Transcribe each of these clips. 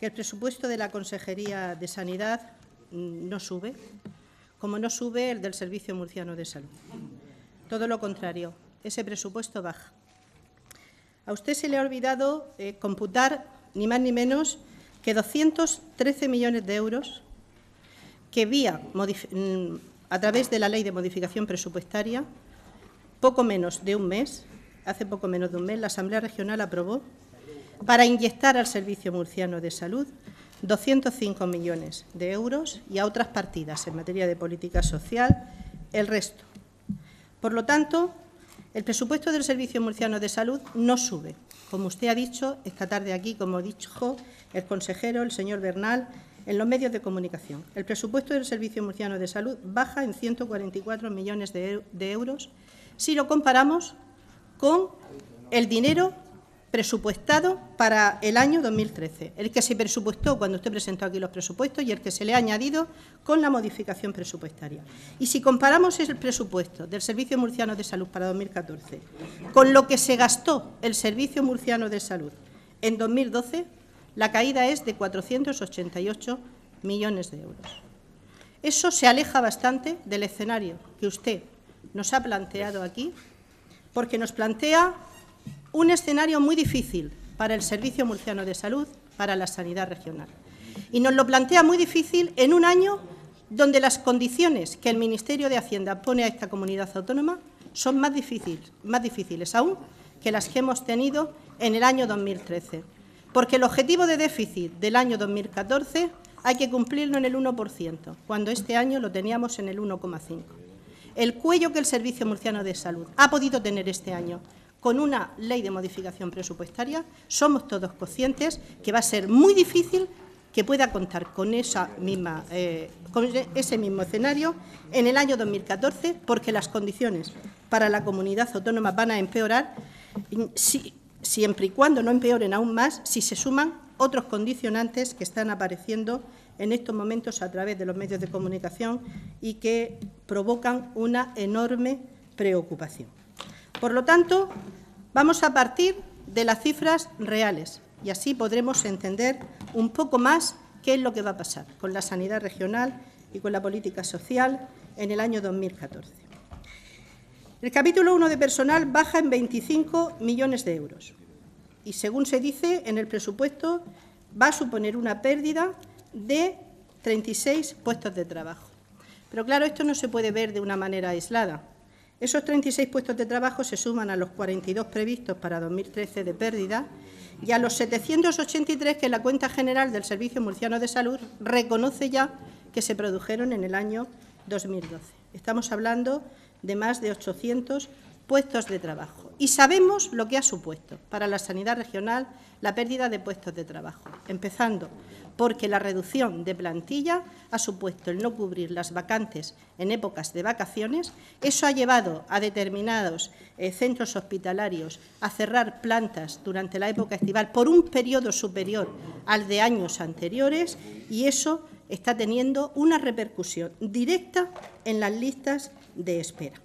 que el presupuesto de la Consejería de Sanidad mm, no sube, como no sube el del Servicio Murciano de Salud. Todo lo contrario, ese presupuesto baja. A usted se le ha olvidado eh, computar ni más ni menos que 213 millones de euros que vía mm, a través de la Ley de Modificación Presupuestaria, poco menos de un mes, hace poco menos de un mes, la Asamblea Regional aprobó para inyectar al Servicio Murciano de Salud 205 millones de euros y a otras partidas en materia de política social el resto. Por lo tanto, el presupuesto del Servicio Murciano de Salud no sube. Como usted ha dicho esta tarde aquí, como dijo el consejero, el señor Bernal, en los medios de comunicación. El presupuesto del Servicio Murciano de Salud baja en 144 millones de, euros si lo comparamos con el dinero presupuestado para el año 2013, el que se presupuestó cuando usted presentó aquí los presupuestos y el que se le ha añadido con la modificación presupuestaria. Y si comparamos el presupuesto del Servicio Murciano de Salud para 2014 con lo que se gastó el Servicio Murciano de Salud en 2012, la caída es de 488 millones de euros. Eso se aleja bastante del escenario que usted nos ha planteado aquí, porque nos plantea un escenario muy difícil para el Servicio Murciano de Salud, para la sanidad regional. Y nos lo plantea muy difícil en un año donde las condiciones que el Ministerio de Hacienda pone a esta comunidad autónoma son más difíciles, más difíciles aún que las que hemos tenido en el año 2013. Porque el objetivo de déficit del año 2014 hay que cumplirlo en el 1%, cuando este año lo teníamos en el 1,5%. El cuello que el Servicio Murciano de Salud ha podido tener este año con una ley de modificación presupuestaria, somos todos conscientes que va a ser muy difícil que pueda contar con, eh, ese mismo escenario en el año 2014, porque las condiciones para la comunidad autónoma van a empeorar siempre y cuando no empeoren aún más si se suman otros condicionantes que están apareciendo en estos momentos a través de los medios de comunicación y que provocan una enorme preocupación. Por lo tanto, Vamos a partir de las cifras reales y así podremos entender un poco más qué es lo que va a pasar con la sanidad regional y con la política social en el año 2014. El capítulo 1 de personal baja en 25 millones de euros y, según se dice en el presupuesto, va a suponer una pérdida de 36 puestos de trabajo. Pero claro, esto no se puede ver de una manera aislada. Esos 36 puestos de trabajo se suman a los 42 previstos para 2013 de pérdida y a los 783 que la cuenta general del Servicio Murciano de Salud reconoce ya que se produjeron en el año 2012. Estamos hablando de más de 800 puestos de trabajo. Y sabemos lo que ha supuesto para la sanidad regional la pérdida de puestos de trabajo, empezando porque la reducción de plantilla ha supuesto el no cubrir las vacantes en épocas de vacaciones. Eso ha llevado a determinados eh, centros hospitalarios a cerrar plantas durante la época estival por un periodo superior al de años anteriores y eso está teniendo una repercusión directa en las listas de espera.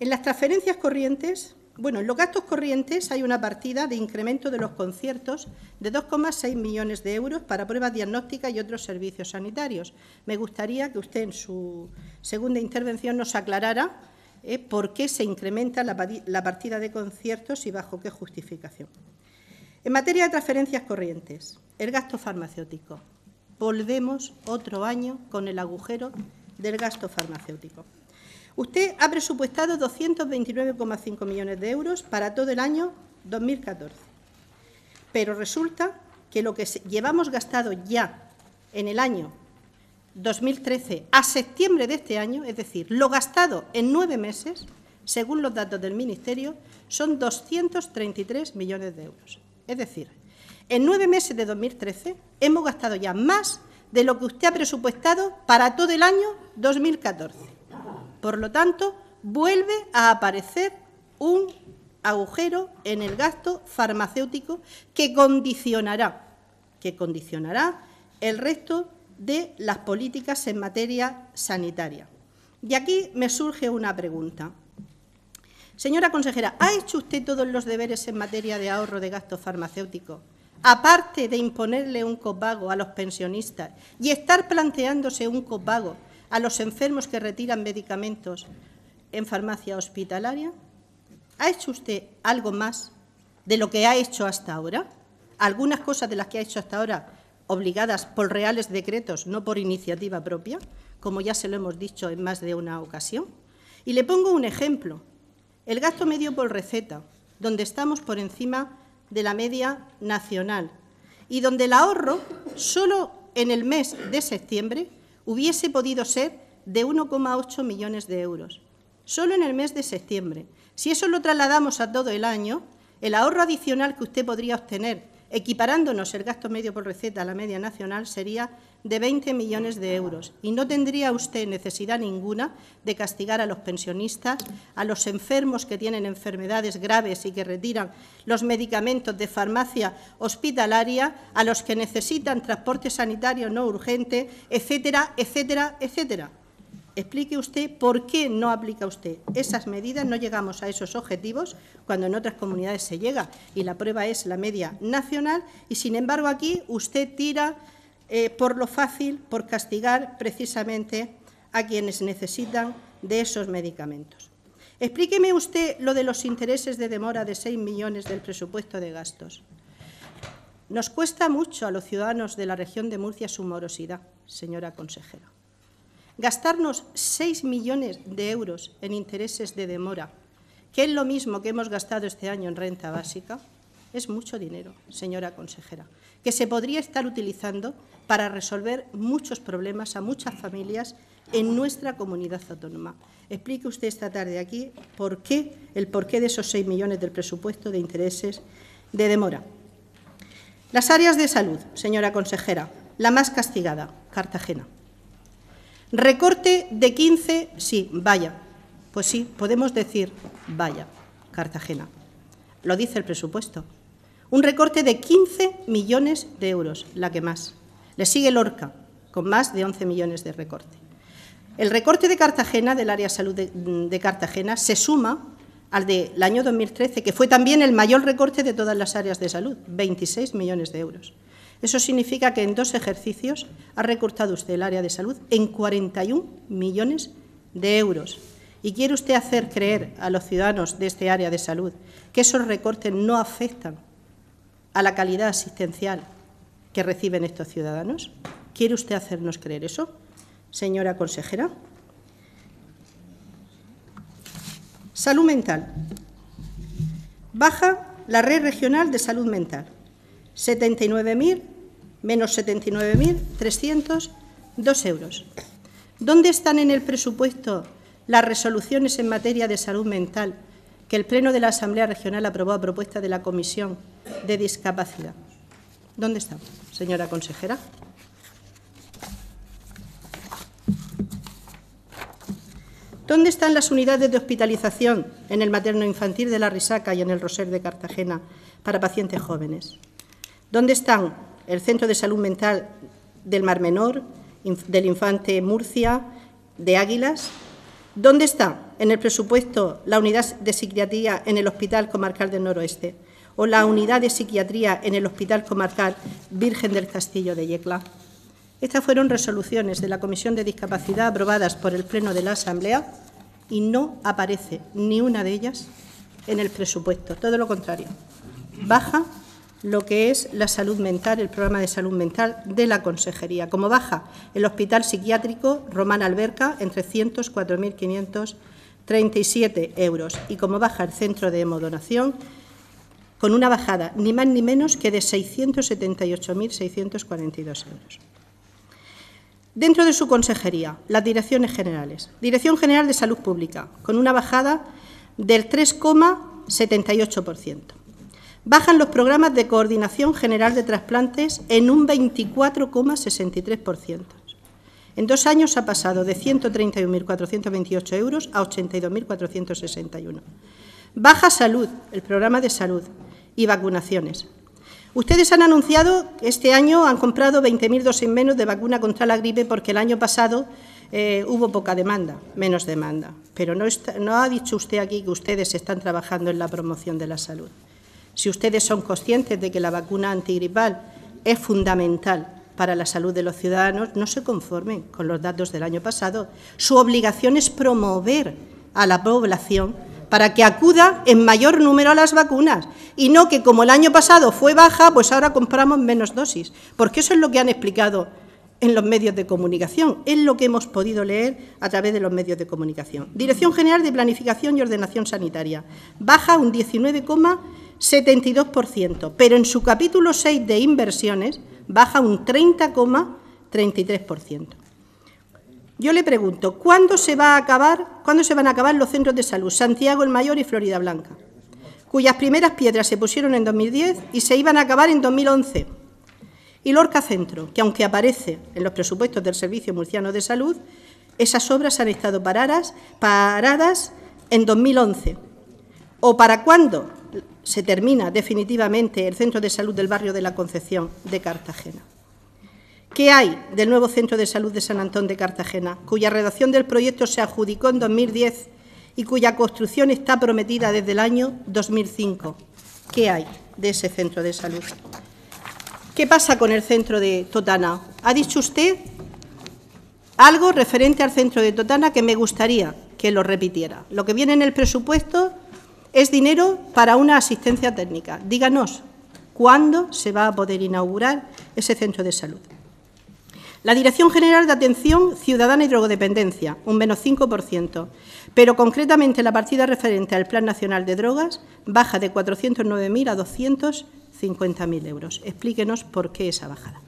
En las transferencias corrientes, bueno, en los gastos corrientes hay una partida de incremento de los conciertos de 2,6 millones de euros para pruebas diagnósticas y otros servicios sanitarios. Me gustaría que usted en su segunda intervención nos aclarara eh, por qué se incrementa la partida de conciertos y bajo qué justificación. En materia de transferencias corrientes, el gasto farmacéutico. Volvemos otro año con el agujero del gasto farmacéutico. Usted ha presupuestado 229,5 millones de euros para todo el año 2014. Pero resulta que lo que llevamos gastado ya en el año 2013 a septiembre de este año, es decir, lo gastado en nueve meses, según los datos del Ministerio, son 233 millones de euros. Es decir, en nueve meses de 2013 hemos gastado ya más de lo que usted ha presupuestado para todo el año 2014. Por lo tanto, vuelve a aparecer un agujero en el gasto farmacéutico que condicionará, que condicionará el resto de las políticas en materia sanitaria. Y aquí me surge una pregunta. Señora consejera, ¿ha hecho usted todos los deberes en materia de ahorro de gastos farmacéuticos? Aparte de imponerle un copago a los pensionistas y estar planteándose un copago a los enfermos que retiran medicamentos en farmacia hospitalaria? ¿Ha hecho usted algo más de lo que ha hecho hasta ahora? Algunas cosas de las que ha hecho hasta ahora obligadas por reales decretos, no por iniciativa propia, como ya se lo hemos dicho en más de una ocasión. Y le pongo un ejemplo. El gasto medio por receta, donde estamos por encima de la media nacional y donde el ahorro solo en el mes de septiembre hubiese podido ser de 1,8 millones de euros, solo en el mes de septiembre. Si eso lo trasladamos a todo el año, el ahorro adicional que usted podría obtener equiparándonos el gasto medio por receta a la media nacional, sería de 20 millones de euros y no tendría usted necesidad ninguna de castigar a los pensionistas, a los enfermos que tienen enfermedades graves y que retiran los medicamentos de farmacia hospitalaria, a los que necesitan transporte sanitario no urgente, etcétera, etcétera, etcétera explique usted por qué no aplica usted esas medidas, no llegamos a esos objetivos cuando en otras comunidades se llega y la prueba es la media nacional y sin embargo aquí usted tira eh, por lo fácil, por castigar precisamente a quienes necesitan de esos medicamentos. Explíqueme usted lo de los intereses de demora de 6 millones del presupuesto de gastos. Nos cuesta mucho a los ciudadanos de la región de Murcia su morosidad, señora consejera gastarnos 6 millones de euros en intereses de demora, que es lo mismo que hemos gastado este año en renta básica, es mucho dinero, señora consejera, que se podría estar utilizando para resolver muchos problemas a muchas familias en nuestra comunidad autónoma. Explique usted esta tarde aquí por qué, el porqué de esos 6 millones del presupuesto de intereses de demora. Las áreas de salud, señora consejera, la más castigada, Cartagena. Recorte de 15, sí, vaya. Pues sí, podemos decir, vaya, Cartagena. Lo dice el presupuesto. Un recorte de 15 millones de euros, la que más. Le sigue ORCA con más de 11 millones de recorte. El recorte de Cartagena, del área de salud mm, de, Cartagena, se suma al del año 2013, que fue también el mayor recorte de todas las áreas de salud, 26 millones de euros. Eso significa que en dos ejercicios ha recortado usted el área de salud en 41 millones de euros. Y quiere usted hacer creer a los ciudadanos de este área de salud que esos recortes no afectan a la calidad asistencial que reciben estos ciudadanos. ¿Quiere usted hacernos creer eso, señora consejera? Salud mental. Baja la red regional de salud mental. 79.000 menos 79.302 euros. ¿Dónde están en el presupuesto las resoluciones en materia de salud mental que el Pleno de la Asamblea Regional aprobó a propuesta de la Comisión de Discapacidad? ¿Dónde están, señora consejera? ¿Dónde están las unidades de hospitalización en el materno infantil de la Risaca y en el Roser de Cartagena para pacientes jóvenes? ¿Dónde están el Centro de Salud Mental del Mar Menor, del Infante Murcia, de Águilas? ¿Dónde está en el presupuesto la unidad de psiquiatría en el Hospital Comarcal del Noroeste o la unidad de psiquiatría en el Hospital Comarcal Virgen del Castillo de Yecla? Estas fueron resoluciones de la Comisión de Discapacidad aprobadas por el Pleno de la Asamblea y no aparece ni una de ellas en el presupuesto. Todo lo contrario, baja lo que es la salud mental, el programa de salud mental de la Consejería. Como baja, el Hospital Psiquiátrico Román Alberca en 304.537 euros y como baja el Centro de Hemodonación con una bajada ni más ni menos que de 678.642 euros. Dentro de su consejería, las direcciones generales. Dirección General de Salud Pública, con una bajada del 3,78% bajan los programas de coordinación general de trasplantes en un 24,63%. En dos años ha pasado de 131.428 euros a 82.461. Baja salud, el programa de salud y vacunaciones. Ustedes han anunciado que este año han comprado 20.000 dosis menos de vacuna contra la gripe porque el año pasado eh, hubo poca demanda, menos demanda. Pero no ha dicho usted aquí que ustedes están trabajando en la promoción de la salud. Si ustedes son conscientes de que la vacuna antigripal es fundamental para la salud de los ciudadanos, no se conformen con los datos del año pasado. Su obligación es promover a la población para que acuda en mayor número a las vacunas y no que como el año pasado fue baja, pues ahora compramos menos dosis, porque eso es lo que han explicado en los medios de comunicación, es lo que hemos podido leer a través de los medios de comunicación. Dirección General de Planificación y Ordenación Sanitaria, baja un 19,1%. 72%, pero en su capítulo 6 de inversiones baja un 30,33%. Yo le pregunto, ¿cuándo se, va a acabar, ¿cuándo se van a acabar los centros de salud Santiago el Mayor y Florida Blanca, cuyas primeras piedras se pusieron en 2010 y se iban a acabar en 2011? Y Lorca Centro, que aunque aparece en los presupuestos del Servicio Murciano de Salud, esas obras han estado paradas, paradas en 2011. ¿O para cuándo se termina definitivamente el Centro de Salud del Barrio de la Concepción de Cartagena. ¿Qué hay del nuevo Centro de Salud de San Antón de Cartagena, cuya redacción del proyecto se adjudicó en 2010 y cuya construcción está prometida desde el año 2005? ¿Qué hay de ese centro de salud? ¿Qué pasa con el centro de Totana? ¿Ha dicho usted algo referente al centro de Totana que me gustaría que lo repitiera? Lo que viene en el presupuesto es dinero para una asistencia técnica. Díganos, ¿cuándo se va a poder inaugurar ese centro de salud? La Dirección General de Atención Ciudadana y Drogodependencia, un menos 5%, pero concretamente la partida referente al Plan Nacional de Drogas baja de 409.000 a 250.000 euros. Explíquenos por qué esa bajada.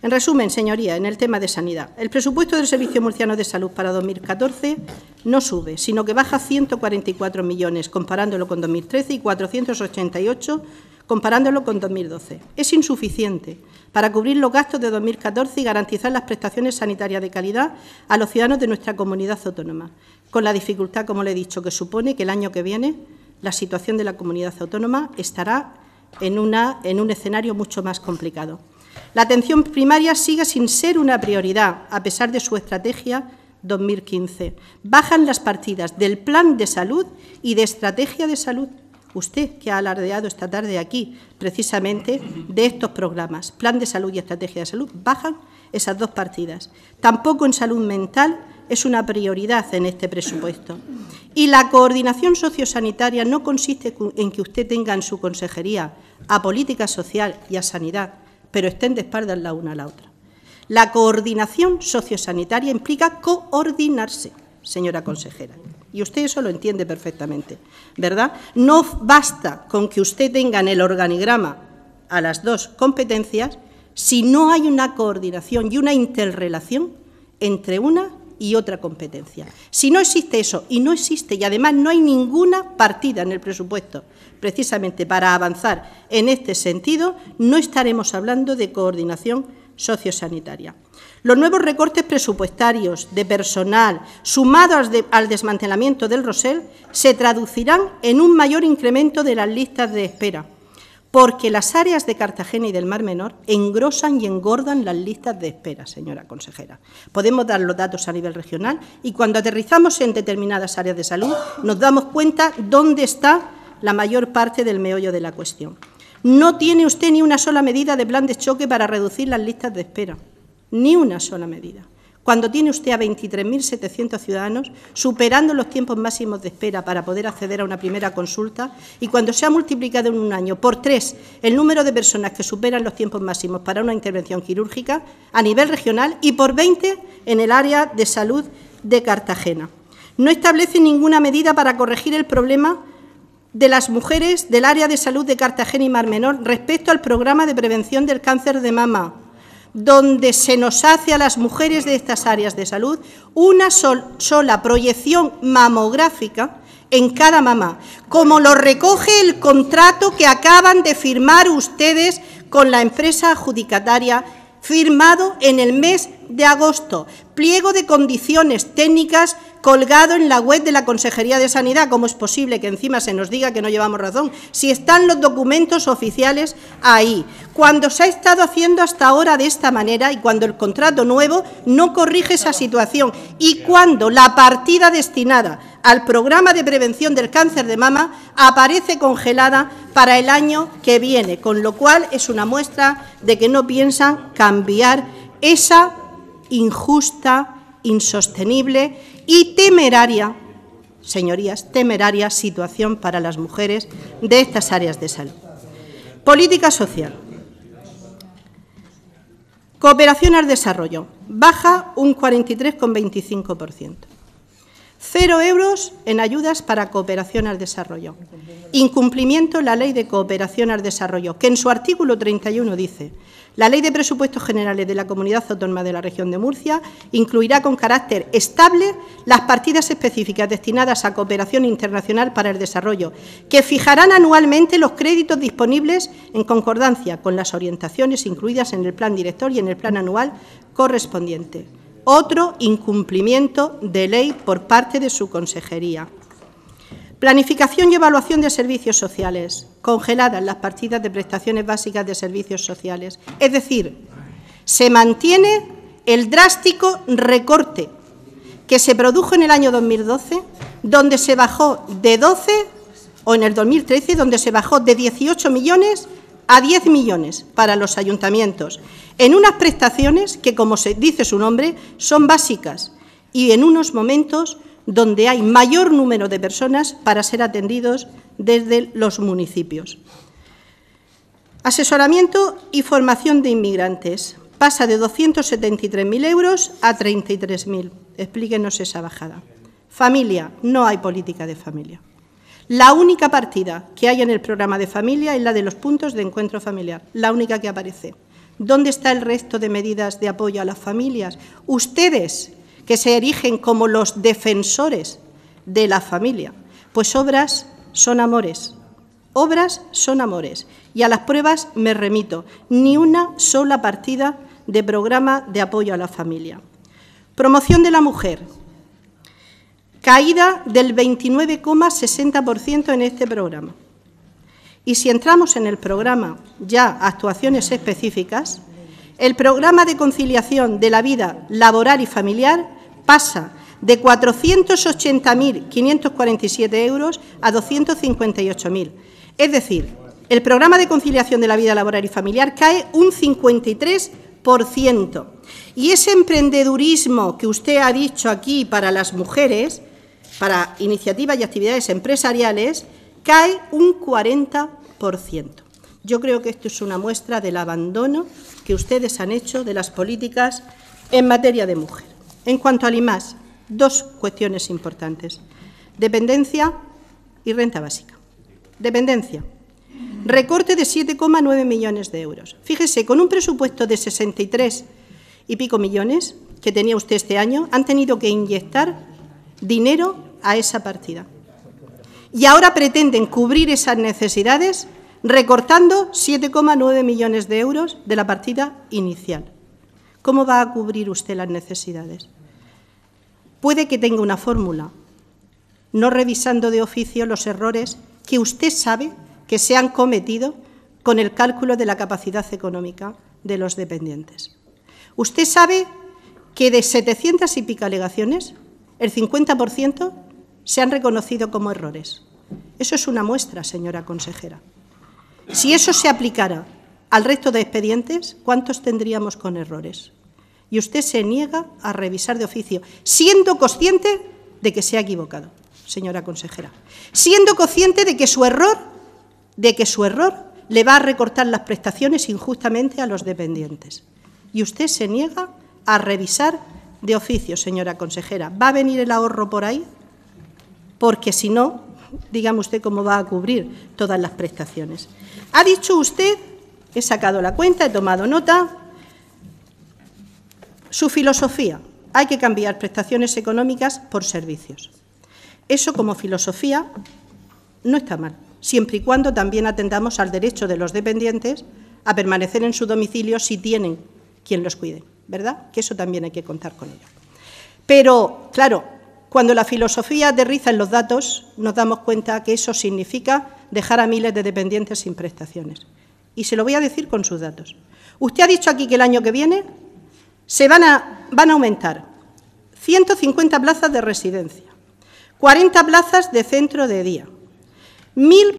En resumen, señorías, en el tema de sanidad, el presupuesto del Servicio Murciano de Salud para 2014 no sube, sino que baja 144 millones comparándolo con 2013 y 488 comparándolo con 2012. Es insuficiente para cubrir los gastos de 2014 y garantizar las prestaciones sanitarias de calidad a los ciudadanos de nuestra comunidad autónoma, con la dificultad, como le he dicho, que supone que el año que viene la situación de la comunidad autónoma estará en, en un escenario mucho más complicado. La atención primaria sigue sin ser una prioridad, a pesar de su estrategia 2015. Bajan las partidas del plan de salud y de estrategia de salud. Usted que ha alardeado esta tarde aquí precisamente de estos programas, plan de salud y estrategia de salud, bajan esas dos partidas. Tampoco en salud mental es una prioridad en este presupuesto. Y la coordinación sociosanitaria no consiste en que usted tenga en su consejería a política social y a sanidad, pero estén de espaldas la una a la otra. La coordinación sociosanitaria implica coordinarse, señora consejera. Y usted eso lo entiende perfectamente, ¿verdad? No basta con que usted tenga en el organigrama a las dos competencias si no hay una coordinación y una interrelación entre una y otra competencia. Si no existe eso, y no existe, y además no hay ninguna partida en el presupuesto, precisamente para avanzar en este sentido, no estaremos hablando de coordinación sociosanitaria. Los nuevos recortes presupuestarios de personal, sumados al desmantelamiento del Rosel, se traducirán en un mayor incremento de las listas de espera porque las áreas de Cartagena y del Mar Menor engrosan y engordan las listas de espera, señora consejera. Podemos dar los datos a nivel regional y cuando aterrizamos en determinadas áreas de salud nos damos cuenta dónde está la mayor parte del meollo de la cuestión. No tiene usted ni una sola medida de plan de choque para reducir las listas de espera, ni una sola medida cuando tiene usted a 23.700 ciudadanos, superando los tiempos máximos de espera para poder acceder a una primera consulta, y cuando se ha multiplicado en un año por tres el número de personas que superan los tiempos máximos para una intervención quirúrgica a nivel regional y por 20 en el área de salud de Cartagena. No establece ninguna medida para corregir el problema de las mujeres del área de salud de Cartagena y Mar Menor respecto al programa de prevención del cáncer de mama donde se nos hace a las mujeres de estas áreas de salud una sola proyección mamográfica en cada mamá, como lo recoge el contrato que acaban de firmar ustedes con la empresa adjudicataria, firmado en el mes de agosto, pliego de condiciones técnicas colgado en la web de la Consejería de Sanidad. ¿Cómo es posible que encima se nos diga que no llevamos razón? Si están los documentos oficiales ahí. Cuando se ha estado haciendo hasta ahora de esta manera y cuando el contrato nuevo no corrige esa situación y cuando la partida destinada al programa de prevención del cáncer de mama aparece congelada para el año que viene, con lo cual es una muestra de que no piensan cambiar esa injusta, insostenible y temeraria, señorías, temeraria situación para las mujeres de estas áreas de salud. Política social. Cooperación al desarrollo. Baja un 43,25%. Cero euros en ayudas para cooperación al desarrollo. Incumplimiento la ley de cooperación al desarrollo, que en su artículo 31 dice la Ley de Presupuestos Generales de la Comunidad Autónoma de la Región de Murcia incluirá con carácter estable las partidas específicas destinadas a cooperación internacional para el desarrollo, que fijarán anualmente los créditos disponibles en concordancia con las orientaciones incluidas en el Plan Director y en el Plan Anual correspondiente. Otro incumplimiento de ley por parte de su consejería. Planificación y evaluación de servicios sociales, congeladas las partidas de prestaciones básicas de servicios sociales. Es decir, se mantiene el drástico recorte que se produjo en el año 2012, donde se bajó de 12, o en el 2013, donde se bajó de 18 millones a 10 millones para los ayuntamientos, en unas prestaciones que, como se dice su nombre, son básicas y en unos momentos donde hay mayor número de personas para ser atendidos desde los municipios. Asesoramiento y formación de inmigrantes. Pasa de 273.000 euros a 33.000. Explíquenos esa bajada. Familia. No hay política de familia. La única partida que hay en el programa de familia es la de los puntos de encuentro familiar, la única que aparece. ¿Dónde está el resto de medidas de apoyo a las familias? Ustedes, que se erigen como los defensores de la familia. Pues obras son amores. Obras son amores. Y a las pruebas me remito. Ni una sola partida de programa de apoyo a la familia. Promoción de la mujer. Caída del 29,60% en este programa. Y si entramos en el programa ya actuaciones específicas, el programa de conciliación de la vida laboral y familiar pasa de 480.547 euros a 258.000. Es decir, el programa de conciliación de la vida laboral y familiar cae un 53%. Y ese emprendedurismo que usted ha dicho aquí para las mujeres, para iniciativas y actividades empresariales, cae un 40%. Yo creo que esto es una muestra del abandono que ustedes han hecho de las políticas en materia de mujer. En cuanto al IMAS, dos cuestiones importantes. Dependencia y renta básica. Dependencia. Recorte de 7,9 millones de euros. Fíjese, con un presupuesto de 63 y pico millones que tenía usted este año, han tenido que inyectar dinero a esa partida. Y ahora pretenden cubrir esas necesidades recortando 7,9 millones de euros de la partida inicial. ¿Cómo va a cubrir usted las necesidades? Puede que tenga una fórmula, no revisando de oficio los errores que usted sabe que se han cometido con el cálculo de la capacidad económica de los dependientes. Usted sabe que de 700 y pico alegaciones, el 50% se han reconocido como errores. Eso es una muestra, señora consejera. Si eso se aplicara al resto de expedientes, ¿cuántos tendríamos con errores? y usted se niega a revisar de oficio, siendo consciente de que se ha equivocado, señora consejera, siendo consciente de que su error, de que su error le va a recortar las prestaciones injustamente a los dependientes. Y usted se niega a revisar de oficio, señora consejera. ¿Va a venir el ahorro por ahí? Porque si no, dígame usted cómo va a cubrir todas las prestaciones. Ha dicho usted, he sacado la cuenta, he tomado nota, su filosofía, hay que cambiar prestaciones económicas por servicios. Eso como filosofía no está mal, siempre y cuando también atendamos al derecho de los dependientes a permanecer en su domicilio si tienen quien los cuide, ¿verdad? Que eso también hay que contar con ello. Pero, claro, cuando la filosofía aterriza en los datos, nos damos cuenta que eso significa dejar a miles de dependientes sin prestaciones. Y se lo voy a decir con sus datos. Usted ha dicho aquí que el año que viene se van a, van a aumentar 150 plazas de residencia, 40 plazas de centro de día, 1.000